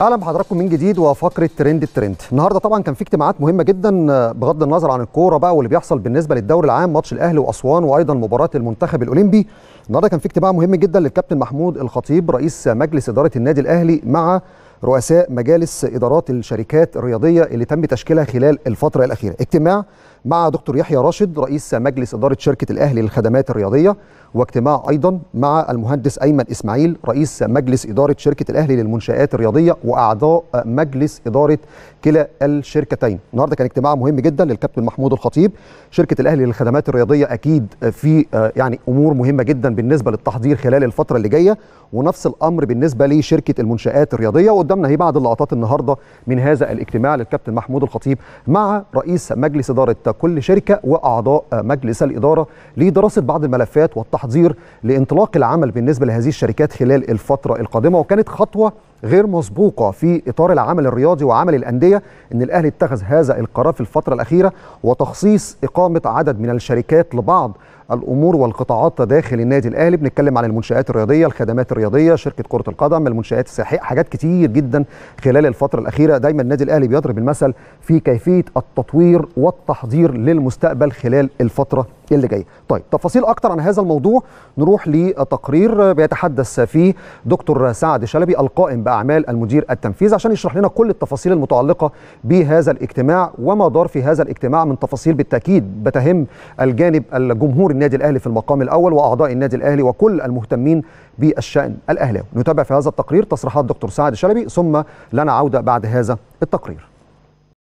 اهلا بحضراتكم من جديد وفقره ترند الترند النهارده طبعا كان في اجتماعات مهمه جدا آه، بغض النظر عن الكوره بقى واللي بيحصل بالنسبه للدوري العام ماتش الاهلي واسوان وايضا مباراه المنتخب الاولمبي النهارده كان في اجتماع مهم جدا للكابتن محمود الخطيب رئيس مجلس اداره النادي الاهلي مع رؤساء مجالس ادارات الشركات الرياضيه اللي تم تشكيلها خلال الفتره الاخيره اجتماع مع دكتور يحيى راشد رئيس مجلس إدارة شركة الأهلي للخدمات الرياضية واجتماع أيضا مع المهندس أيمن إسماعيل رئيس مجلس إدارة شركة الأهلي للمنشآت الرياضية وأعضاء مجلس إدارة كلا الشركتين النهاردة كان اجتماع مهم جدا للكابتن محمود الخطيب شركة الأهلي للخدمات الرياضية أكيد في آه، يعني أمور مهمة جدا بالنسبة للتحضير خلال الفترة اللي جاية ونفس الأمر بالنسبة لشركة المنشآت الرياضية وقدامنا هي بعض اللقطات النهاردة من هذا الاجتماع للكابتن محمود الخطيب مع رئيس مجلس إدارة كل شركه واعضاء مجلس الاداره لدراسه بعض الملفات والتحضير لانطلاق العمل بالنسبه لهذه الشركات خلال الفتره القادمه وكانت خطوه غير مسبوقه في اطار العمل الرياضي وعمل الانديه ان الاهلي اتخذ هذا القرار في الفتره الاخيره وتخصيص اقامه عدد من الشركات لبعض الامور والقطاعات داخل النادي الاهلي بنتكلم عن المنشات الرياضيه الخدمات الرياضيه شركه كره القدم المنشات السياحيه حاجات كتير جدا خلال الفتره الاخيره دايما النادي الاهلي بيضرب المثل في كيفيه التطوير والتحضير للمستقبل خلال الفتره اللي جايه طيب تفاصيل اكتر عن هذا الموضوع نروح لتقرير بيتحدث فيه دكتور سعد شلبي القائم باعمال المدير التنفيذي عشان يشرح لنا كل التفاصيل المتعلقه بهذا الاجتماع وما دار في هذا الاجتماع من تفاصيل بالتاكيد بتهم الجانب الجمهور النادي الاهلي في المقام الاول واعضاء النادي الاهلي وكل المهتمين بالشان الاهلاوي نتابع في هذا التقرير تصريحات دكتور سعد شلبي ثم لنا عوده بعد هذا التقرير